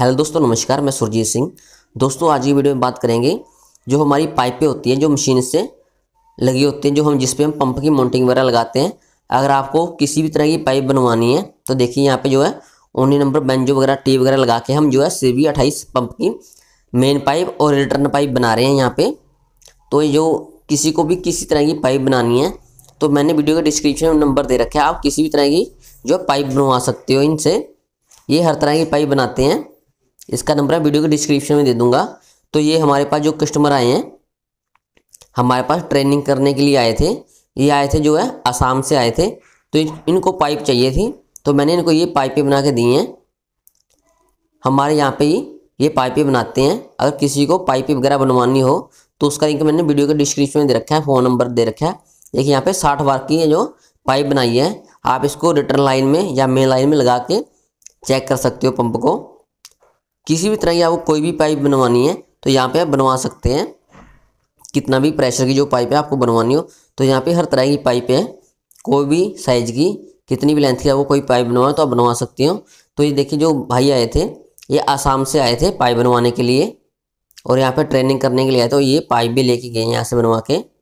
hello दोस्तों नमस्कार मैं सुरजीत सिंह दोस्तों आज की वीडियो में बात करेंगे जो हमारी पाइपें होती हैं जो मशीन से लगी होती हैं जो हम जिस पे हम पंप की माउंटिंग वगैरह लगाते हैं अगर आपको किसी भी तरह की पाइप बनवानी है तो देखिए यहाँ पे जो है ओनी नंबर बेंजो वगैरह टी वगैरह लगा के हम जो है सी बी पंप की मेन पाइप और रिटर्न पाइप बना रहे हैं यहाँ पर तो जो किसी को भी किसी तरह की पाइप बनानी है तो मैंने वीडियो के डिस्क्रिप्शन में नंबर दे रखे हैं आप किसी भी तरह की जो पाइप बनवा सकते हो इनसे ये हर तरह की पाइप बनाते हैं इसका नंबर है वीडियो के डिस्क्रिप्शन में दे दूंगा तो ये हमारे पास जो कस्टमर आए हैं हमारे पास ट्रेनिंग करने के लिए आए थे ये आए थे जो है आसाम से आए थे तो इनको पाइप चाहिए थी तो मैंने इनको ये पाइपें बना के दी हैं हमारे यहाँ पे ही ये पाइपें बनाते हैं अगर किसी को पाइपें वगैरह बनवानी हो तो उसका लिंक मैंने वीडियो के डिस्क्रिप्शन में दे रखा है फ़ोन नंबर दे रखा है देखिए यहाँ पे साठ वार की है जो पाइप बनाई है आप इसको रिटर्न लाइन में या मेन लाइन में लगा के चेक कर सकते हो पंप को किसी भी तरह की आपको कोई भी पाइप बनवानी है तो यहाँ पे आप बनवा सकते हैं कितना भी प्रेशर की जो पाइप है आपको बनवानी हो तो यहाँ पे हर तरह की पाइप है कोई भी साइज की कितनी भी लेंथ की आपको कोई पाइप बनवाना तो आप बनवा सकते हो तो ये देखिए जो भाई आए थे ये आसाम से आए थे पाइप बनवाने के लिए और यहाँ पर ट्रेनिंग करने के लिए आए थे ये पाइप भी लेके गए यहाँ से बनवा के